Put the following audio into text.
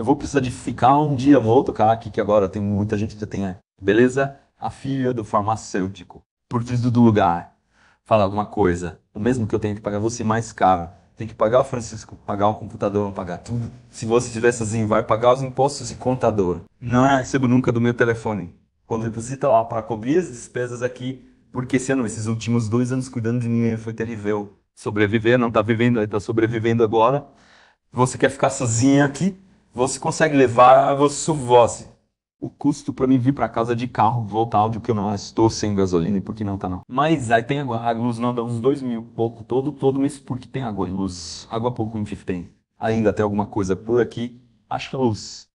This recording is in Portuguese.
Eu vou precisar de ficar um dia, vou tocar aqui, que agora tem muita gente que já tem, né? beleza? A filha do farmacêutico, por preciso do lugar, fala alguma coisa. O mesmo que eu tenho que pagar você mais caro. Tem que pagar o Francisco, pagar o computador, pagar tudo. Se você tiver sozinho, vai pagar os impostos e contador. Não recebo nunca do meu telefone. Quando deposita lá para cobrir as despesas aqui, porque esse ano, esses últimos dois anos cuidando de mim foi terrível. Sobreviver, não tá vivendo, tá sobrevivendo agora. Você quer ficar sozinha aqui? você consegue levar a você voz. O custo para mim vir para casa de carro, voltar áudio, que eu não estou sem gasolina e por que não tá não. Mas aí tem água a luz não dá uns dois mil pouco todo, todo mês, porque tem água e luz. Água pouco me tem. Ainda tem alguma coisa por aqui, acho que é luz.